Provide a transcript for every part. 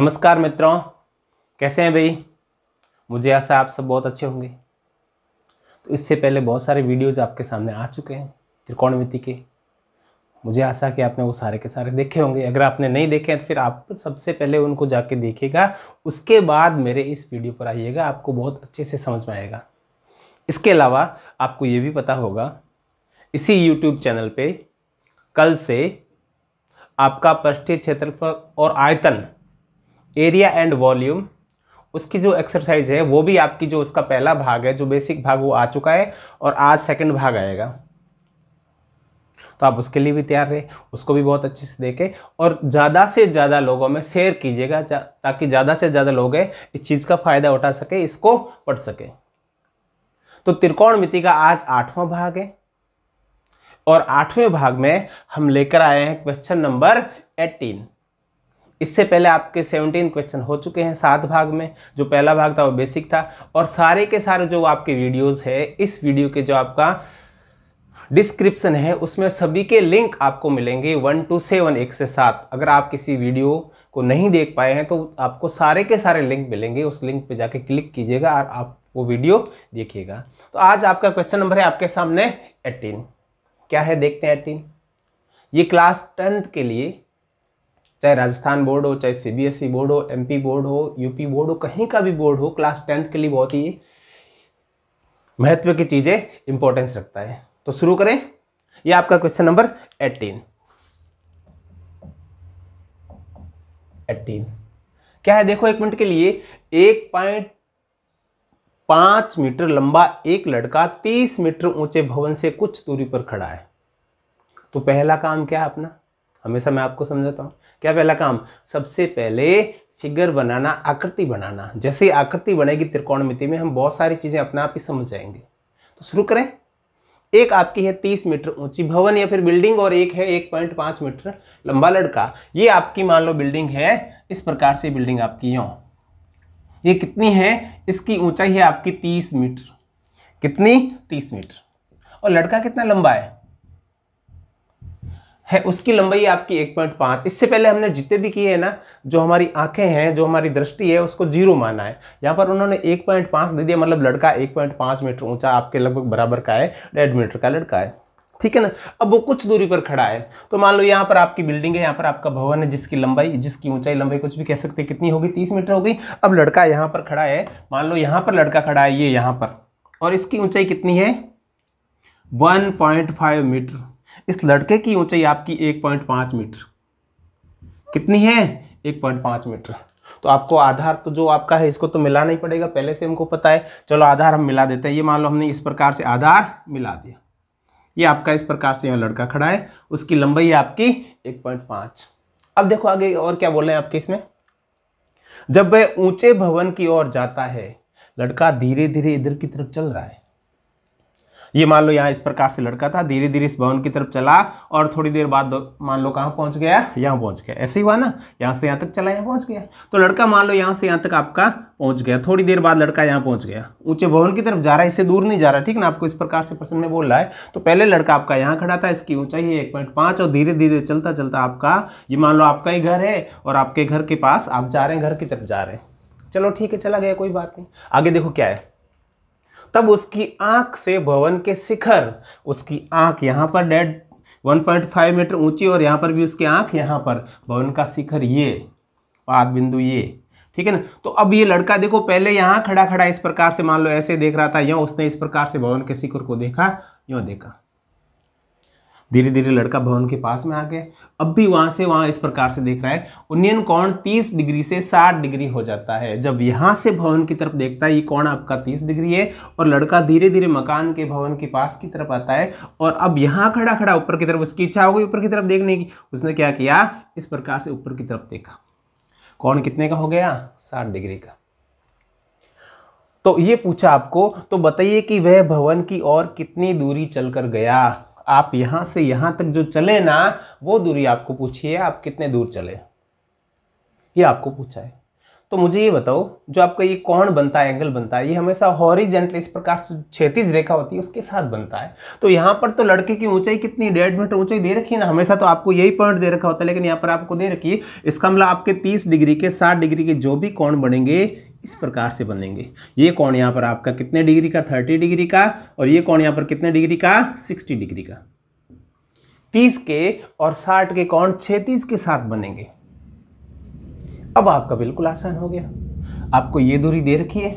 नमस्कार मित्रों कैसे हैं भाई मुझे आशा आप सब बहुत अच्छे होंगे तो इससे पहले बहुत सारे वीडियोज़ आपके सामने आ चुके हैं त्रिकोणमिति के मुझे आशा कि आपने वो सारे के सारे देखे होंगे अगर आपने नहीं देखे हैं तो फिर आप सबसे पहले उनको जाके देखिएगा उसके बाद मेरे इस वीडियो पर आइएगा आपको बहुत अच्छे से समझ में आएगा इसके अलावा आपको ये भी पता होगा इसी यूट्यूब चैनल पे कल से आपका पृष्ठीय क्षेत्रफल और आयतन एरिया एंड वॉल्यूम उसकी जो एक्सरसाइज है वो भी आपकी जो उसका पहला भाग है जो बेसिक भाग वो आ चुका है और आज सेकंड भाग आएगा तो आप उसके लिए भी तैयार रहे उसको भी बहुत अच्छे से देखें और ज़्यादा से ज़्यादा लोगों में शेयर कीजिएगा ताकि ज़्यादा से ज़्यादा लोग इस चीज़ का फ़ायदा उठा सके इसको पढ़ सके तो त्रिकोण का आज आठवां भाग है और आठवें भाग में हम लेकर आए हैं क्वेश्चन नंबर एटीन इससे पहले आपके सेवनटीन क्वेश्चन हो चुके हैं सात भाग में जो पहला भाग था वो बेसिक था और सारे के सारे जो आपके वीडियोस है इस वीडियो के जो आपका डिस्क्रिप्शन है उसमें सभी के लिंक आपको मिलेंगे वन टू सेवन एक से सात अगर आप किसी वीडियो को नहीं देख पाए हैं तो आपको सारे के सारे लिंक मिलेंगे उस लिंक पर जाके क्लिक कीजिएगा और आप वो वीडियो देखिएगा तो आज आपका क्वेश्चन नंबर है आपके सामने एटीन क्या है देखते हैं एटीन ये क्लास टेंथ के लिए चाहे राजस्थान बोर्ड हो चाहे सीबीएसई e बोर्ड हो एमपी बोर्ड हो यूपी बोर्ड हो कहीं का भी बोर्ड हो क्लास टेंथ के लिए बहुत ही महत्व की चीज़ें इंपॉर्टेंस रखता है तो शुरू करें यह आपका क्वेश्चन नंबर एट्टीन एट्टीन क्या है देखो एक मिनट के लिए एक पॉइंट पांच मीटर लंबा एक लड़का तीस मीटर ऊंचे भवन से कुछ दूरी पर खड़ा है तो पहला काम क्या है अपना हमेशा मैं आपको समझाता हूँ क्या पहला काम सबसे पहले फिगर बनाना आकृति बनाना जैसे आकृति बनेगी त्रिकोणमिति में हम बहुत सारी चीज़ें अपने आप ही समझ जाएंगे तो शुरू करें एक आपकी है तीस मीटर ऊंची भवन या फिर बिल्डिंग और एक है एक पॉइंट पाँच मीटर लंबा लड़का ये आपकी मान लो बिल्डिंग है इस प्रकार से बिल्डिंग आपकी यो ये कितनी है इसकी ऊंचाई है आपकी तीस मीटर कितनी तीस मीटर और लड़का कितना लंबा है है उसकी लंबाई आपकी एक पॉइंट पाँच इससे पहले हमने जितने भी किए हैं ना जो हमारी आंखें हैं जो हमारी दृष्टि है उसको जीरो माना है यहाँ पर उन्होंने एक पॉइंट पाँच दे दिया मतलब लड़का एक पॉइंट पाँच मीटर ऊंचा आपके लगभग बराबर का है डेढ़ मीटर का लड़का है ठीक है ना अब वो कुछ दूरी पर खड़ा है तो मान लो यहाँ पर आपकी बिल्डिंग है यहाँ पर आपका भवन है जिसकी लंबाई जिसकी ऊंचाई लंबाई कुछ भी कह सकते हैं कितनी होगी तीस मीटर होगी अब लड़का यहाँ पर खड़ा है मान लो यहाँ पर लड़का खड़ा है ये यहाँ पर और इसकी ऊंचाई कितनी है फाइव मीटर इस लड़के की ऊंचाई आपकी एक पॉइंट पाँच मीटर कितनी है एक पॉइंट पाँच मीटर तो आपको आधार तो जो आपका है इसको तो मिलाना ही पड़ेगा पहले से हमको पता है चलो आधार हम मिला देते हैं ये मान लो हमने इस प्रकार से आधार मिला दिया ये आपका इस प्रकार से यहाँ लड़का खड़ा है उसकी लंबाई आपकी एक पॉइंट अब देखो आगे और क्या बोल रहे हैं आपके इसमें जब वह ऊंचे भवन की ओर जाता है लड़का धीरे धीरे इधर की तरफ चल रहा है ये मान लो यहाँ इस प्रकार से लड़का था धीरे धीरे इस भवन की तरफ चला और थोड़ी देर बाद मान लो कहाँ पहुँच गया यहाँ पहुँच गया ऐसे ही हुआ ना यहाँ से यहाँ तक चला यहाँ पहुँच गया तो लड़का मान लो यहाँ से यहाँ तक आपका पहुँच गया थोड़ी देर बाद लड़का यहाँ पहुँच गया ऊँचे भवन की तरफ जा रहा है इससे दूर नहीं जा रहा ठीक ना आपको इस प्रकार से प्रश्न में बोल रहा है तो पहले लड़का आपका यहाँ खड़ा था इसकी ऊँचाई है एक पॉइंट पाँच और धीरे धीरे चलता चलता आपका ये मान लो आपका ही घर है और आपके घर के पास आप जा रहे हैं घर की तरफ जा रहे हैं चलो ठीक है चला गया कोई बात नहीं आगे देखो क्या है तब उसकी आंख से भवन के शिखर उसकी आंख यहाँ पर डेड 1.5 मीटर ऊंची और यहाँ पर भी उसकी आंख यहाँ पर भवन का शिखर ये पाद बिंदु ये ठीक है ना तो अब ये लड़का देखो पहले यहाँ खड़ा खड़ा इस प्रकार से मान लो ऐसे देख रहा था यो उसने इस प्रकार से भवन के शिखर को देखा यो देखा धीरे धीरे लड़का भवन के पास में आ गया अब भी वहां से वहां इस प्रकार से देख रहा है उन्नयन कोण 30 डिग्री से 60 डिग्री हो जाता है जब यहाँ से भवन की तरफ देखता है ये कोण आपका 30 डिग्री है और लड़का धीरे धीरे मकान के भवन के पास की तरफ आता है और अब यहाँ खड़ा खड़ा ऊपर की तरफ उसकी इच्छा हो गई ऊपर की तरफ देखने की उसने क्या किया इस प्रकार से ऊपर की तरफ देखा कौन कितने का हो गया साठ डिग्री का तो ये पूछा आपको तो बताइए कि वह भवन की ओर कितनी दूरी चलकर गया आप यहां से यहां तक जो चले ना वो दूरी आपको पूछिए आप कितने दूर चले ये आपको पूछा है तो मुझे ये बताओ जो आपका ये कौन बनता है एंगल बनता है ये हमेशा हॉरिजेंटली इस प्रकार से क्षैतिज रेखा होती है उसके साथ बनता है तो यहाँ पर तो लड़के की ऊंचाई कितनी डेढ़ मीटर ऊंचाई दे रखी है ना हमेशा तो आपको यही पॉइंट दे रखा होता है लेकिन यहाँ पर आपको दे रखी है इसका मतलब आपके तीस डिग्री के साठ डिग्री के जो भी कौन बनेंगे इस प्रकार से बनेंगे ये कौन यहाँ पर आपका कितने डिग्री का थर्टी डिग्री का और ये कौन यहाँ पर कितने डिग्री का सिक्सटी डिग्री का तीस के और साठ के कौन छत्तीस के साथ बनेंगे अब आपका बिल्कुल आसान हो गया आपको ये दूरी दे रखी है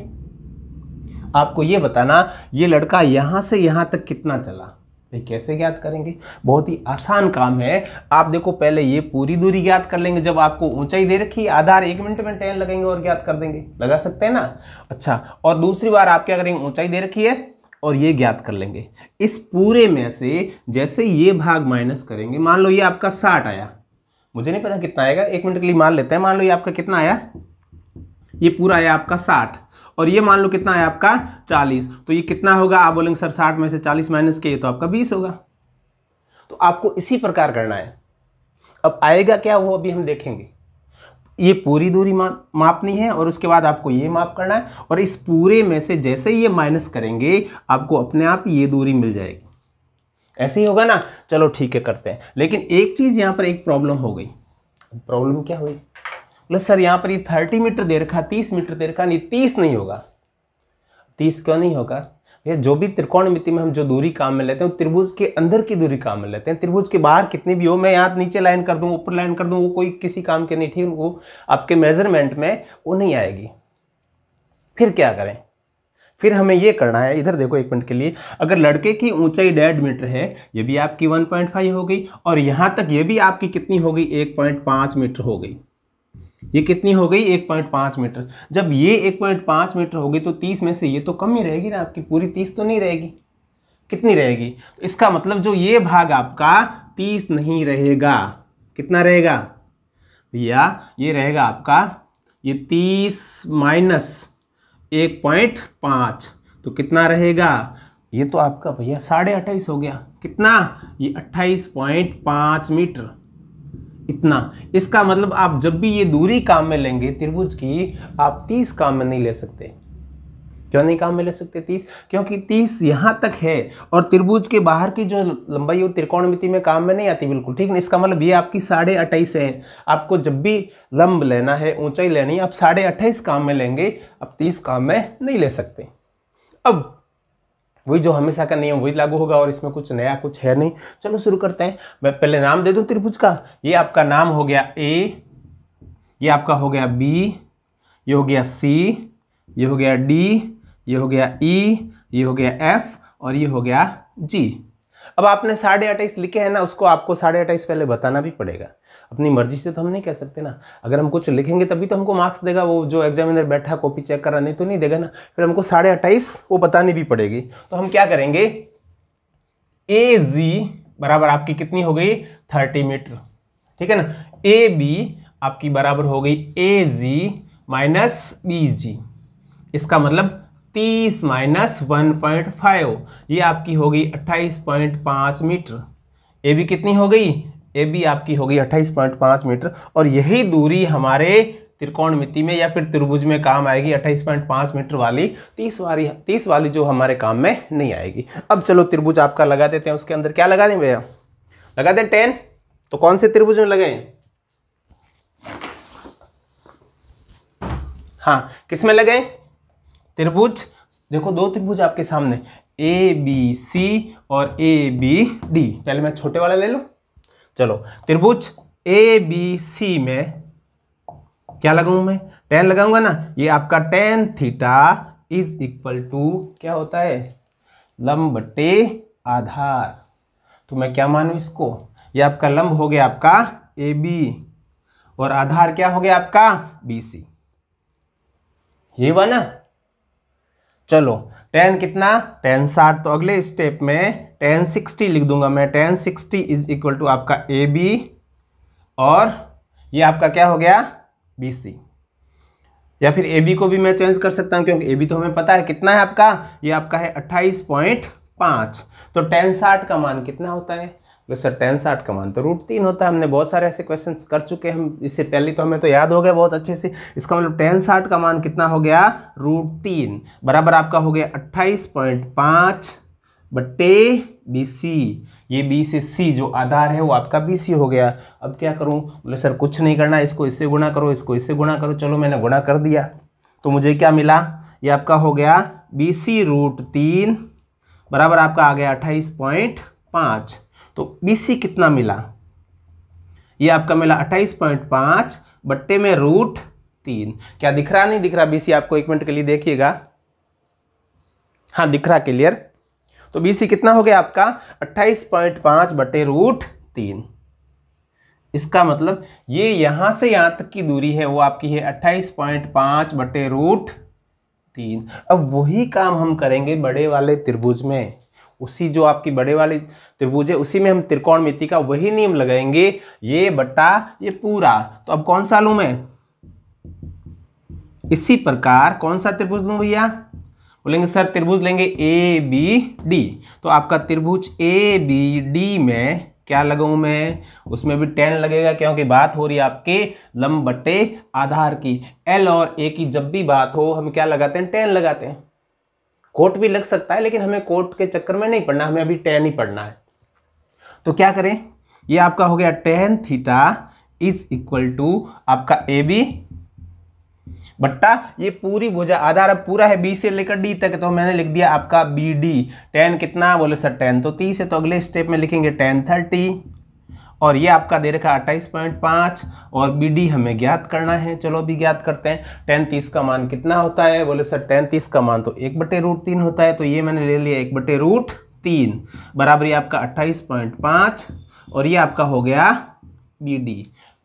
आपको ये बताना ये लड़का यहाँ से यहाँ तक कितना चला ये कैसे ज्ञात करेंगे बहुत ही आसान काम है आप देखो पहले ये पूरी दूरी ज्ञात कर लेंगे जब आपको ऊंचाई दे रखी आधार एक मिनट में टेन लगेंगे और ज्ञात कर देंगे लगा सकते हैं ना अच्छा और दूसरी बार आप क्या करेंगे ऊंचाई दे रखी है और ये ज्ञात कर लेंगे इस पूरे में से जैसे ये भाग माइनस करेंगे मान लो ये आपका साठ आया मुझे नहीं पता कितना आएगा एक मिनट के लिए मान लेते हैं मान लो ये आपका कितना आया ये पूरा आया आपका साठ और ये मान लो कितना है आपका चालीस तो ये कितना होगा आप बोलेंगे सर साठ में से चालीस माइनस किए तो आपका बीस होगा तो आपको इसी प्रकार करना है अब आएगा क्या वो अभी हम देखेंगे ये पूरी दूरी मा, मापनी है और उसके बाद आपको ये माप करना है और इस पूरे में से जैसे ये माइनस करेंगे आपको अपने आप ये दूरी मिल जाएगी ऐसे ही होगा ना चलो ठीक है करते हैं लेकिन एक चीज़ यहाँ पर एक प्रॉब्लम हो गई प्रॉब्लम क्या हुई बोले सर यहाँ पर ये थर्टी मीटर दे रखा तीस मीटर दे रखा नहीं तीस नहीं होगा तीस क्यों नहीं होगा भैया जो भी मिति में हम जो दूरी काम में लेते हैं त्रिभुज के अंदर की दूरी काम में लेते हैं त्रिभुज के बाहर कितनी भी हो मैं यहाँ नीचे लाइन कर दूँ ऊपर लाइन कर दूँ वो कोई किसी काम के नहीं ठीक वो आपके मेजरमेंट में वो नहीं आएगी फिर क्या करें फिर हमें ये करना है इधर देखो एक मिनट के लिए अगर लड़के की ऊंचाई डेढ़ मीटर है ये भी आपकी 1.5 हो गई और यहाँ तक ये भी आपकी कितनी हो गई 1.5 मीटर हो गई ये कितनी हो गई एक पॉइंट पाँच मीटर जब ये एक पॉइंट पाँच मीटर होगी तो तीस में से ये तो कम ही रहेगी ना आपकी पूरी तीस तो नहीं रहेगी कितनी रहेगी इसका मतलब जो ये भाग आपका तीस नहीं रहेगा कितना रहेगा भैया ये रहेगा आपका ये तीस माइनस एक पॉइंट पाँच तो कितना रहेगा ये तो आपका भैया साढ़े अट्ठाईस हो गया कितना ये अट्ठाईस पॉइंट पाँच मीटर इतना इसका मतलब आप जब भी ये दूरी काम में लेंगे त्रिभुज की आप तीस काम में नहीं ले सकते क्यों नहीं काम में ले सकते तीस क्योंकि तीस यहां तक है और त्रिभुज के बाहर की जो लंबाई त्रिकोण मिति में काम में नहीं आती बिल्कुल ठीक है इसका मतलब ये आपकी साढ़े अट्ठाईस है आपको जब भी लंब लेना है ऊंचाई लेनी है आप साढ़े अट्ठाईस काम में लेंगे आप तीस काम में नहीं ले सकते अब वही जो हमेशा का नियम वही लागू होगा और इसमें कुछ नया कुछ है नहीं चलो शुरू करते हैं मैं पहले नाम दे दूं त्रिभुज का ये आपका नाम हो गया ए ये आपका हो गया बी ये हो गया सी ये हो गया डी ये हो गया ई e, ये हो गया एफ और ये हो गया जी अब आपने साढ़े अट्ठाईस लिखे हैं ना उसको आपको साढ़े अट्ठाईस पहले बताना भी पड़ेगा अपनी मर्जी से तो हम नहीं कह सकते ना अगर हम कुछ लिखेंगे तभी तो हमको मार्क्स देगा वो जो एग्जामिनर बैठा कॉपी चेक करा नहीं तो नहीं देगा ना फिर हमको साढ़े अट्ठाईस वो बतानी भी पड़ेगी तो हम क्या करेंगे ए जी बराबर आपकी कितनी हो गई थर्टी मीटर ठीक है ना ए बी आपकी बराबर हो गई ए जी माइनस बी जी इसका मतलब तीस माइनस वन पॉइंट फाइव ये आपकी होगी अट्ठाईस पॉइंट पाँच मीटर ए बी कितनी हो गई ए बी आपकी होगी अट्ठाईस पॉइंट पाँच मीटर और यही दूरी हमारे त्रिकोण मिति में या फिर त्रिभुज में काम आएगी अट्ठाईस पॉइंट पाँच मीटर वाली तीस वाली तीस वाली जो हमारे काम में नहीं आएगी अब चलो त्रिभुज आपका लगा देते हैं उसके अंदर क्या लगा दें भैया लगा दें टेन तो कौन से त्रिभुज में लगाएं हाँ किस में लगाएं त्रिभुज देखो दो त्रिभुज आपके सामने ए बी सी और ए बी डी पहले मैं छोटे वाला ले लूँ चलो त्रिभुज ए बी सी में क्या लगाऊँ मैं टेन लगाऊंगा ना ये आपका tan theta is equal to क्या होता है लंब आधार तो मैं क्या मानूँ इसको ये आपका लंब हो गया आपका ए बी और आधार क्या हो गया आपका बी सी ये वाला चलो टेन कितना टेन साठ तो अगले स्टेप में टेन सिक्सटी लिख दूंगा मैं tan sixty is equal to आपका ए बी और ये आपका क्या हो गया बी सी या फिर ए बी को भी मैं चेंज कर सकता हूँ क्योंकि ए बी तो हमें पता है कितना है आपका ये आपका है अट्ठाईस पॉइंट पाँच तो टेन साठ का मान कितना होता है सर टेन साठ का मान तो रूट तीन होता है हमने बहुत सारे ऐसे क्वेश्चन कर चुके हैं हम इससे पहले तो हमें तो याद हो गया बहुत अच्छे से इसका मतलब टेन साठ का मान कितना हो गया रूट तीन बराबर आपका हो गया अट्ठाईस पॉइंट पाँच बट्टे बी सी ये बी से सी जो आधार है वो आपका बी सी हो गया अब क्या करूँ बोले सर कुछ नहीं करना इसको इससे गुणा करो इसको इससे गुणा करो चलो मैंने गुणा कर दिया तो मुझे क्या मिला ये आपका हो गया बी सी रूट तीन बराबर आपका आ गया अट्ठाईस पॉइंट पाँच तो बीसी कितना मिला ये आपका मिला अट्ठाईस पॉइंट पांच बट्टे में रूट तीन क्या दिख रहा नहीं दिख रहा बीसी आपको एक मिनट के लिए देखिएगा हाँ दिख रहा क्लियर तो बीसी कितना हो गया आपका अट्ठाईस पॉइंट पांच बटे रूट तीन इसका मतलब ये यहां से यहां तक की दूरी है वो आपकी है अट्ठाईस पॉइंट पांच बटे रूट तीन अब वही काम हम करेंगे बड़े वाले त्रिभुज में उसी जो आपकी बड़े वाली त्रिभुज है उसी में हम मिति का वही नियम लगाएंगे ये बट्टा ये पूरा तो अब कौन सा लू मैं इसी प्रकार कौन सा त्रिभुज लू भैया बोलेंगे सर त्रिभुज लेंगे ए बी डी तो आपका त्रिभुज ए बी डी में क्या लगाऊ मैं उसमें भी टेन लगेगा क्योंकि बात हो रही है आपके लंब बट्टे आधार की एल और ए की जब भी बात हो हम क्या लगाते हैं टेन लगाते हैं कोर्ट भी लग सकता है लेकिन हमें कोर्ट के चक्कर में नहीं पढ़ना हमें अभी टेन ही पढ़ना है तो क्या करें ये आपका हो गया tan theta is equal to आपका ए बी बट्टा ये पूरी भुजा आधार अब पूरा है बी से लेकर डी तक तो मैंने लिख दिया आपका बी डी टेन कितना बोले सर टेन तो तीस है तो अगले स्टेप में लिखेंगे टेन थर्टी और ये आपका दे रखा है अट्ठाईस पॉइंट पाँच और बी डी हमें ज्ञात करना है चलो भी ज्ञात करते हैं टेन तीस का मान कितना होता है बोले सर टेन तीस का मान तो एक बटे रूट तीन होता है तो ये मैंने ले लिया एक बटे रूट तीन बराबर ये आपका अट्ठाईस पॉइंट पाँच और ये आपका हो गया बी डी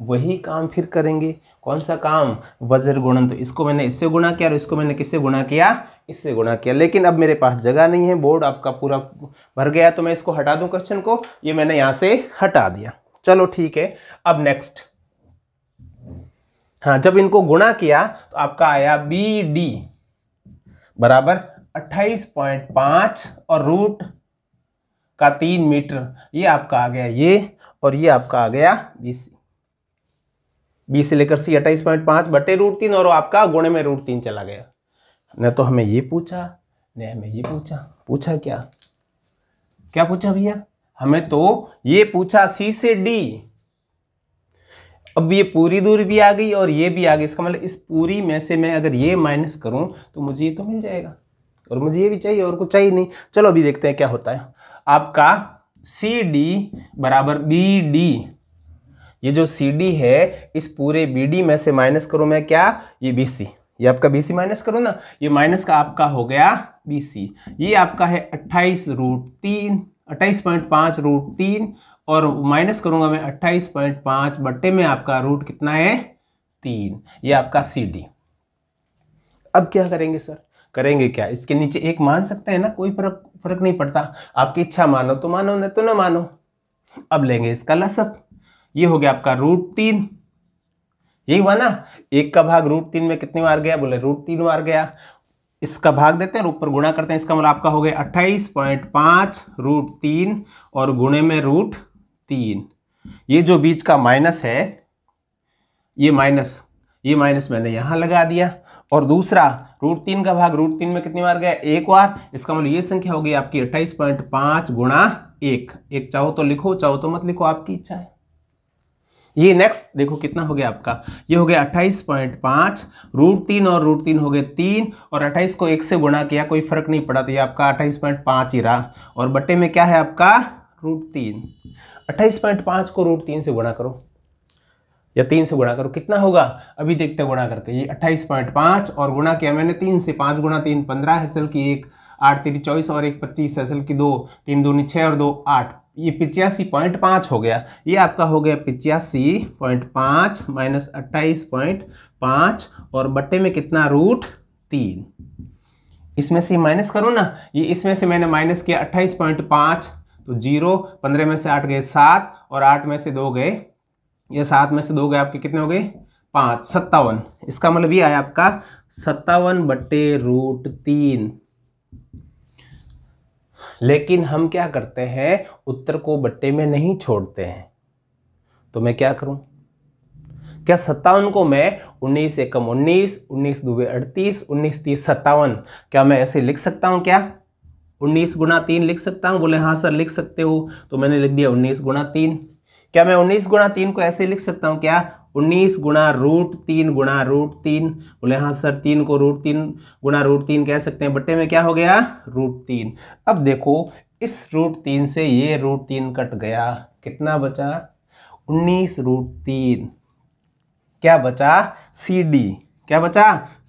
वही काम फिर करेंगे कौन सा काम वज्र गुणन तो इसको मैंने इससे गुणा किया और इसको मैंने किससे गुणा किया इससे गुणा किया लेकिन अब मेरे पास जगह नहीं है बोर्ड आपका पूरा भर गया तो मैं इसको हटा दूं क्वेश्चन को ये मैंने यहाँ से हटा दिया चलो ठीक है अब नेक्स्ट हाँ जब इनको गुणा किया तो आपका आया बी डी बराबर 28.5 और रूट का तीन मीटर ये आपका आ गया ये और ये आपका आ गया बी सी बी से लेकर सी अट्ठाईस पॉइंट पांच बटे रूट तीन और आपका गुणे में रूट तीन चला गया न तो हमें ये पूछा न हमें ये पूछा पूछा क्या क्या पूछा भैया हमें तो ये पूछा सी से डी अब ये पूरी दूरी भी आ गई और ये भी आ गई इसका मतलब इस पूरी में से मैं अगर ये माइनस करूं तो मुझे ये तो मिल जाएगा और मुझे ये भी चाहिए और कुछ चाहिए नहीं चलो अभी देखते हैं क्या होता है आपका सी डी बराबर बी डी ये जो सी डी है इस पूरे बी डी में से माइनस करूं मैं क्या ये बी सी ये आपका बी सी माइनस करूं ना ये माइनस का आपका हो गया बी सी ये आपका है अट्ठाईस रूट तीन अट्ठाईस पॉइंट पाँच रूट तीन और माइनस करूंगा मैं अट्ठाईस पॉइंट पाँच बट्टे में आपका रूट कितना है तीन ये आपका सी डी अब क्या करेंगे सर करेंगे क्या इसके नीचे एक मान सकते हैं ना कोई फर्क फर्क नहीं पड़ता आपकी इच्छा मानो तो मानो न तो ना मानो अब लेंगे इसका लसअप ये हो गया आपका रूट तीन यही हुआ ना एक का भाग रूट तीन में कितनी बार गया बोले रूट तीन बार गया इसका भाग देते हैं और ऊपर गुणा करते हैं इसका मतलब आपका हो गया अट्ठाईस पॉइंट पाँच रूट तीन और गुणे में रूट तीन ये जो बीच का माइनस है ये माइनस ये माइनस मैंने यहाँ लगा दिया और दूसरा रूट तीन का भाग रूट तीन में कितनी बार गया एक बार इसका मतलब ये संख्या होगी आपकी अट्ठाईस पॉइंट पाँच गुणा एक एक चाहो तो लिखो चाहो तो मत लिखो आपकी इच्छा है ये नेक्स्ट देखो कितना हो गया आपका ये हो गया अट्ठाईस पॉइंट पाँच रूट तीन और रूट तीन हो गए तीन और अट्ठाईस को एक से गुणा किया कोई फर्क नहीं पड़ा तो ये आपका अट्ठाईस पॉइंट पाँच ही रहा और बट्टे में क्या है आपका रूट तीन अट्ठाईस पॉइंट पाँच को रूट तीन से गुणा करो या तीन से गुणा करो कितना होगा अभी देखते गुणा करके ये अट्ठाईस पॉइंट पाँच और गुणा किया मैंने तीन से पाँच गुणा तीन पंद्रह हासिल की एक आठ तेरी चौबीस और एक पच्चीस असल की दो तीन दो छः और दो आठ ये पिचासी पॉइंट पाँच हो गया ये आपका हो गया पिचासी पॉइंट पाँच माइनस अट्ठाईस पॉइंट पाँच और बट्टे में कितना रूट तीन इसमें से माइनस करो ना ये इसमें से मैंने माइनस किया अट्ठाईस पॉइंट पाँच तो जीरो पंद्रह में से आठ गए सात और आठ में से दो गए या सात में से दो गए आपके कितने हो गए पाँच सत्तावन इसका मतलब ये आया आपका सत्तावन बट्टे रूट तीन लेकिन हम क्या करते हैं उत्तर को बट्टे में नहीं छोड़ते हैं तो मैं क्या करूं क्या सत्तावन को मैं उन्नीस एकम उन्नीस उन्नीस दुबे अड़तीस उन्नीस तीस सत्तावन क्या मैं ऐसे लिख सकता हूं क्या उन्नीस गुना तीन लिख सकता हूं बोले हाँ सर लिख सकते हो तो मैंने लिख दिया उन्नीस गुना तीन क्या मैं उन्नीस गुना तीन को ऐसे लिख सकता हूं क्या उन्नीस गुणा रूट तीन गुणा रूट तीन बोले हाँ सर तीन को रूट तीन गुणा रूट तीन कह सकते हैं बट्टे में क्या हो गया रूट तीन अब देखो इस रूट तीन से ये रूट तीन कट गया कितना बचा उन्नीस रूट तीन क्या बचा सी डी क्या बचा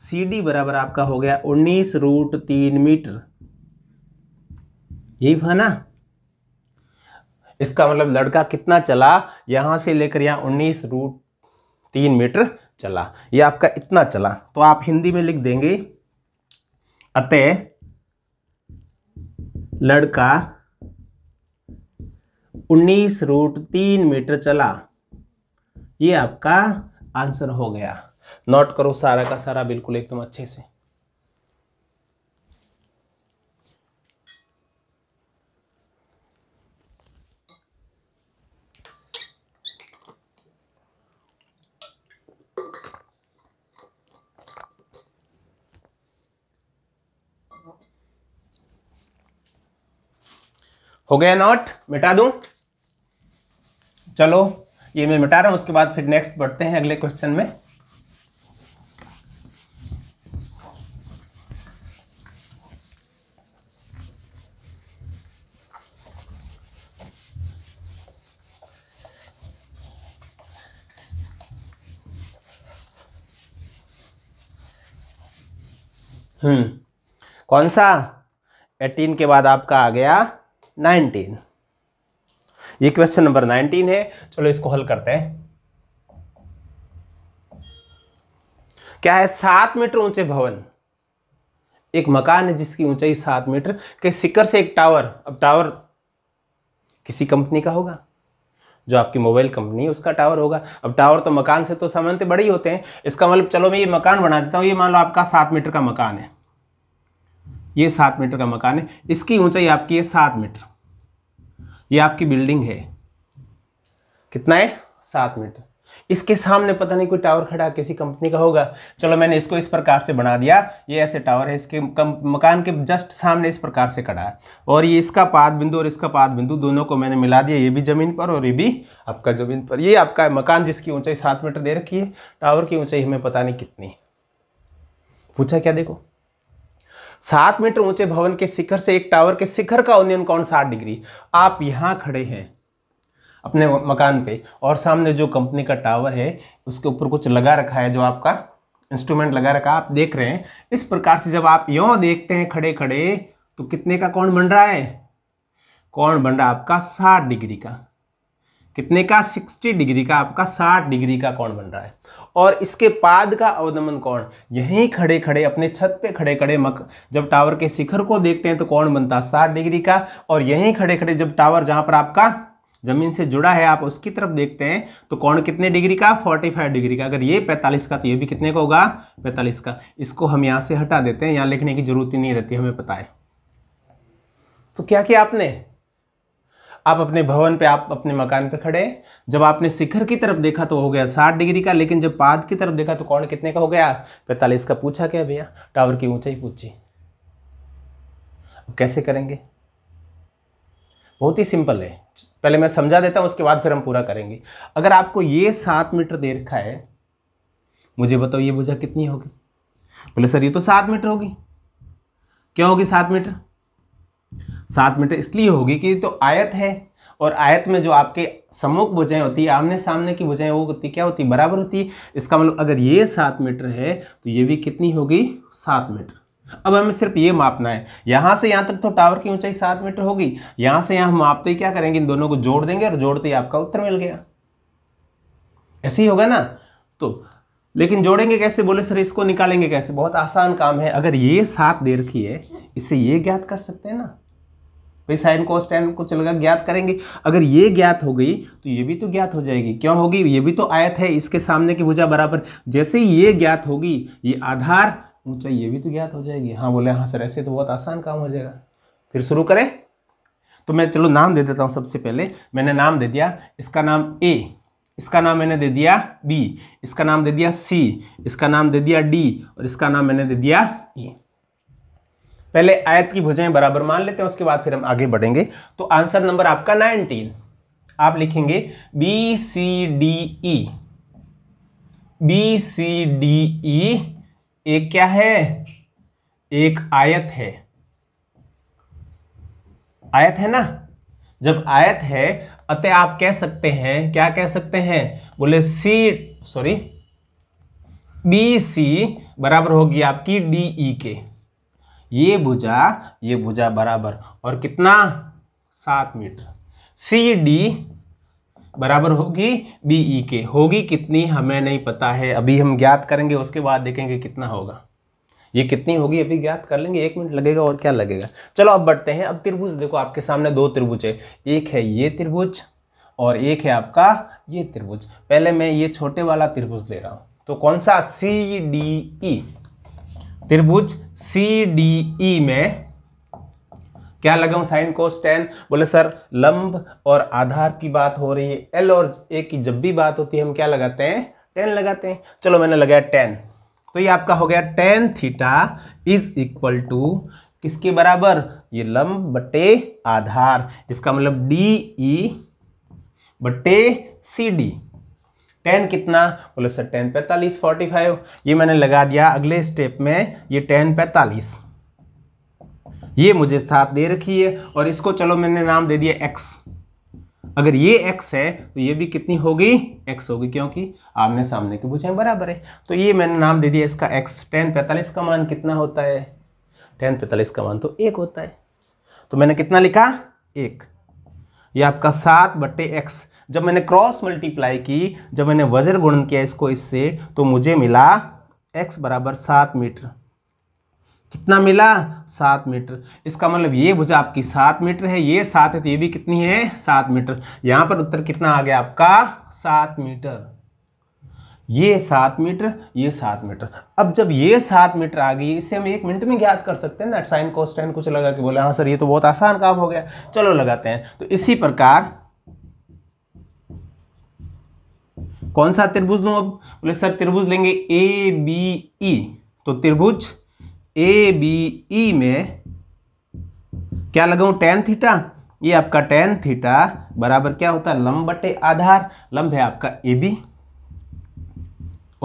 सी डी बराबर आपका हो गया उन्नीस रूट तीन मीटर यही था ना इसका मतलब लड़का कितना चला यहां से लेकर यहां उन्नीस रूट तीन मीटर चला ये आपका इतना चला तो आप हिंदी में लिख देंगे अतः लड़का उन्नीस रूट तीन मीटर चला ये आपका आंसर हो गया नोट करो सारा का सारा बिल्कुल एकदम अच्छे से हो गया नॉट मिटा दूं चलो ये मैं मिटा रहा हूं उसके बाद फिर नेक्स्ट बढ़ते हैं अगले क्वेश्चन में हम्म कौन सा एटीन के बाद आपका आ गया नाइनटीन ये क्वेश्चन नंबर नाइनटीन है चलो इसको हल करते हैं क्या है सात मीटर ऊंचे भवन एक मकान है जिसकी ऊंचाई सात मीटर के सिकर से एक टावर अब टावर किसी कंपनी का होगा जो आपकी मोबाइल कंपनी है उसका टावर होगा अब टावर तो मकान से तो सामान्य बड़े ही होते हैं इसका मतलब चलो मैं ये मकान बना देता हूँ ये मान लो आपका सात मीटर का मकान है ये सात मीटर का मकान है इसकी ऊंचाई आपकी है सात मीटर ये आपकी बिल्डिंग है कितना है सात मीटर इसके सामने पता नहीं कोई टावर खड़ा किसी कंपनी का होगा चलो मैंने इसको इस प्रकार से बना दिया ये ऐसे टावर है इसके कम, मकान के जस्ट सामने इस प्रकार से खड़ा है और ये इसका पाद बिंदु और इसका पाद बिंदु दोनों को मैंने मिला दिया ये भी ज़मीन पर और ये भी आपका ज़मीन पर ये आपका मकान जिसकी ऊंचाई सात मीटर दे रखी है टावर की ऊंचाई हमें पता नहीं कितनी पूछा क्या देखो सात मीटर ऊंचे भवन के शिखर से एक टावर के शिखर का उन्नयन कौन साठ डिग्री आप यहाँ खड़े हैं अपने मकान पे और सामने जो कंपनी का टावर है उसके ऊपर कुछ लगा रखा है जो आपका इंस्ट्रूमेंट लगा रखा आप देख रहे हैं इस प्रकार से जब आप यों देखते हैं खड़े खड़े तो कितने का कौन बन रहा है कौन बन रहा है आपका साठ डिग्री का कितने का 60 डिग्री का आपका 60 डिग्री का कोण बन रहा है और इसके बाद का अवदमन कोण यहीं खड़े खड़े अपने छत पे खड़े खड़े मक जब टावर के शिखर को देखते हैं तो कोण बनता है साठ डिग्री का और यहीं खड़े खड़े जब टावर जहां पर आपका जमीन से जुड़ा है आप उसकी तरफ देखते हैं तो कौन कितने डिग्री का 45 डिग्री का अगर ये 45 का तो ये भी कितने का होगा 45 का इसको हम यहाँ से हटा देते हैं यहाँ लिखने की जरूरत ही नहीं रहती हमें पता है तो क्या किया आपने आप अपने भवन पे आप अपने मकान पे खड़े हैं जब आपने शिखर की तरफ देखा तो हो गया साठ डिग्री का लेकिन जब पाद की तरफ देखा तो कौन कितने का हो गया पैंतालीस का पूछा क्या भैया टावर की ऊंचाई पूछी कैसे करेंगे बहुत ही सिंपल है पहले मैं समझा देता हूँ उसके बाद फिर हम पूरा करेंगे अगर आपको ये सात मीटर दे रखा है मुझे बताओ ये भुजा कितनी होगी बोले सर ये तो सात मीटर होगी क्या होगी सात मीटर सात मीटर इसलिए होगी कि तो आयत है और आयत में जो आपके सम्मुख भुजाएं होती है आमने सामने की भुजाएं वो होती क्या होती बराबर होती है इसका मतलब अगर ये सात मीटर है तो ये भी कितनी होगी सात मीटर अब हमें सिर्फ ये मापना है यहां से यहां तक तो टावर की ऊंचाई सात मीटर होगी यहां से यहां हम मापते ही क्या करेंगे इन दोनों को जोड़ देंगे और जोड़ते ही आपका उत्तर मिल गया ऐसे ही होगा ना तो लेकिन जोड़ेंगे कैसे बोले सर इसको निकालेंगे कैसे बहुत आसान काम है अगर ये सात दे रखी है इससे ये ज्ञात कर सकते हैं ना भाई साइन को स्टैंड को चलेगा ज्ञात करेंगे अगर ये ज्ञात हो गई तो ये भी तो ज्ञात हो जाएगी क्यों होगी ये भी तो आयत है इसके सामने की भुजा बराबर जैसे ही ये ज्ञात होगी ये आधार ऊंचा ये भी तो ज्ञात हो जाएगी हाँ बोले हाँ सर ऐसे तो बहुत आसान काम हो जाएगा फिर शुरू करें तो मैं चलो नाम दे देता हूँ सबसे पहले मैंने नाम दे दिया इसका नाम ए इसका नाम मैंने दे दिया बी इसका नाम दे दिया सी इसका नाम दे दिया डी और इसका नाम मैंने दे दिया ई e. पहले आयत की भुजाएं बराबर मान लेते हैं उसके बाद फिर हम आगे बढ़ेंगे तो आंसर नंबर आपका नाइनटीन आप लिखेंगे B C D E B C D E एक क्या है एक आयत है आयत है ना जब आयत है अतः आप कह सकते हैं क्या कह सकते हैं बोले सी सॉरी बी सी बराबर होगी आपकी डी ई के ये भुजा ये भुजा बराबर और कितना सात मीटर सी डी बराबर होगी बी ई के होगी कितनी हमें नहीं पता है अभी हम ज्ञात करेंगे उसके बाद देखेंगे कितना होगा ये कितनी होगी अभी ज्ञात कर लेंगे एक मिनट लगेगा और क्या लगेगा चलो अब बढ़ते हैं अब त्रिभुज देखो आपके सामने दो त्रिभुज है एक है ये त्रिभुज और एक है आपका ये त्रिभुज पहले मैं ये छोटे वाला त्रिभुज ले रहा हूँ तो कौन सा सी डी ई त्रिभुज सी डी ई में क्या लगाऊ साइन कोस टेन बोले सर लंब और आधार की बात हो रही है एल और ए की जब भी बात होती है हम क्या लगाते हैं टेन लगाते हैं चलो मैंने लगाया टेन तो ये आपका हो गया tan theta is equal to किसके बराबर ये लंब बटे आधार इसका मतलब डी ई e बटे सी डी टेन कितना बोले सर टेन पैंतालीस फोर्टी फाइव ये मैंने लगा दिया अगले स्टेप में ये टेन पैंतालीस ये मुझे साथ दे रखी है और इसको चलो मैंने नाम दे दिया एक्स अगर ये x है तो ये भी कितनी होगी x होगी क्योंकि आमने सामने की पूछे बराबर है तो ये मैंने नाम दे दिया इसका x टेन पैंतालीस का मान कितना होता है टेन पैंतालीस का मान तो एक होता है तो मैंने कितना लिखा एक ये आपका सात बट्टे एक्स जब मैंने क्रॉस मल्टीप्लाई की जब मैंने वज्र गुणन किया इसको इससे तो मुझे मिला एक्स बराबर सात मीटर कितना मिला सात मीटर इसका मतलब ये भुजा आपकी सात मीटर है ये सात है तो ये भी कितनी है सात मीटर यहां पर उत्तर कितना आ गया आपका सात मीटर ये सात मीटर ये सात मीटर अब जब ये सात मीटर आ गई इसे हम एक मिनट में ज्ञात कर सकते हैं ना साइन कोस्टाइन कुछ लगा के बोले हाँ सर ये तो बहुत आसान काम हो गया चलो लगाते हैं तो इसी प्रकार कौन सा त्रिभुज लो अब बोले सर त्रिभुज लेंगे ए बी ई तो त्रिभुज ए बी ई में क्या लगाऊं टेन थीटा ये आपका टेन थीटा बराबर क्या होता है लंब बटे आधार लंब है आपका ए बी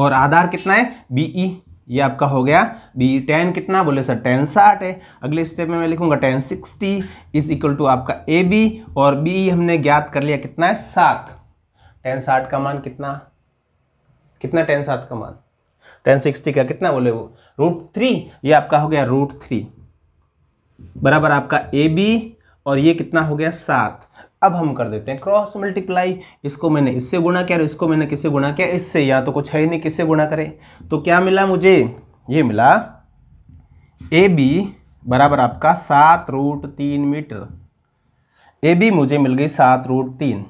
और आधार कितना है बी ई e। ये आपका हो गया बी टेन e। कितना बोले सर टेन साठ है अगले स्टेप में मैं लिखूंगा tan sixty is equal to आपका ए बी और बी e हमने ज्ञात कर लिया कितना है सात टेन साठ का मान कितना कितना टेन सात का मान टेन सिक्सटी का कितना बोले वो रूट थ्री ये आपका हो गया रूट थ्री बराबर आपका ए बी और ये कितना हो गया सात अब हम कर देते हैं क्रॉस मल्टीप्लाई इसको मैंने इससे गुणा किया और इसको मैंने किससे गुणा किया इससे या तो कुछ है ही नहीं किससे गुणा करें तो क्या मिला मुझे ये मिला ए बी बराबर आपका सात रूट तीन मीटर ए बी मुझे मिल गई सात रूट तीन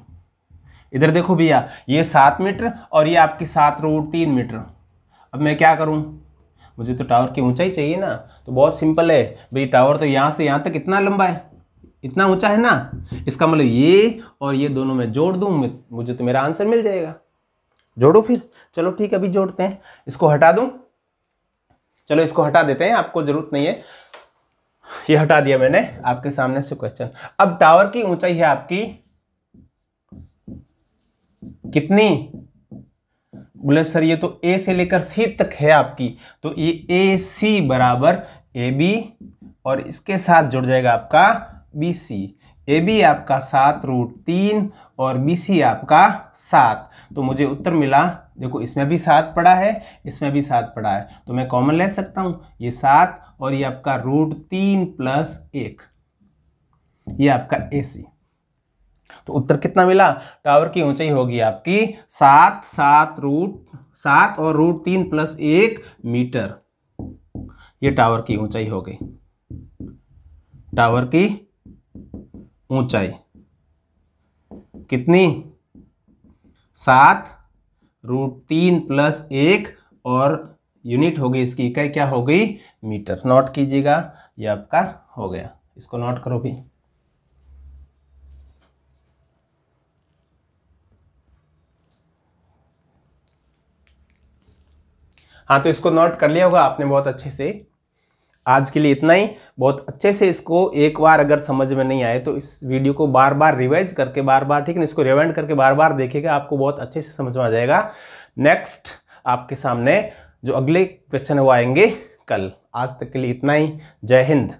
इधर देखो भैया ये सात मीटर और ये आपकी सात रूट तीन मीटर अब मैं क्या करूँ मुझे तो टावर की ऊंचाई चाहिए ना तो बहुत सिंपल है भाई टावर तो यहाँ से यहाँ तक इतना लंबा है इतना ऊंचा है ना इसका मतलब ये और ये दोनों में जोड़ दूँ मुझे तो मेरा आंसर मिल जाएगा जोड़ो फिर चलो ठीक है अभी जोड़ते हैं इसको हटा दूँ चलो इसको हटा देते हैं आपको ज़रूरत नहीं है ये हटा दिया मैंने आपके सामने से क्वेश्चन अब टावर की ऊंचाई है आपकी कितनी बोले सर ये तो ए से लेकर सी तक है आपकी तो ये ए सी बराबर ए बी और इसके साथ जुड़ जाएगा आपका बी सी ए बी आपका सात रूट तीन और बी सी आपका सात तो मुझे उत्तर मिला देखो इसमें भी सात पड़ा है इसमें भी सात पड़ा है तो मैं कॉमन ले सकता हूँ ये सात और ये आपका रूट तीन प्लस एक ये आपका ए सी तो उत्तर कितना मिला टावर की ऊंचाई होगी आपकी सात सात रूट सात और रूट तीन प्लस एक मीटर ये टावर की ऊंचाई हो गई टावर की ऊंचाई कितनी सात रूट तीन प्लस एक और यूनिट हो गई इसकी इकाई क्या हो गई मीटर नोट कीजिएगा ये आपका हो गया इसको नोट करो भी हाँ तो इसको नोट कर लिया होगा आपने बहुत अच्छे से आज के लिए इतना ही बहुत अच्छे से इसको एक बार अगर समझ में नहीं आए तो इस वीडियो को बार बार रिवाइज करके बार बार ठीक है इसको रिवाइंड करके बार बार देखेगा आपको बहुत अच्छे से समझ में आ जाएगा नेक्स्ट आपके सामने जो अगले क्वेश्चन वो आएंगे कल आज तक के लिए इतना ही जय हिंद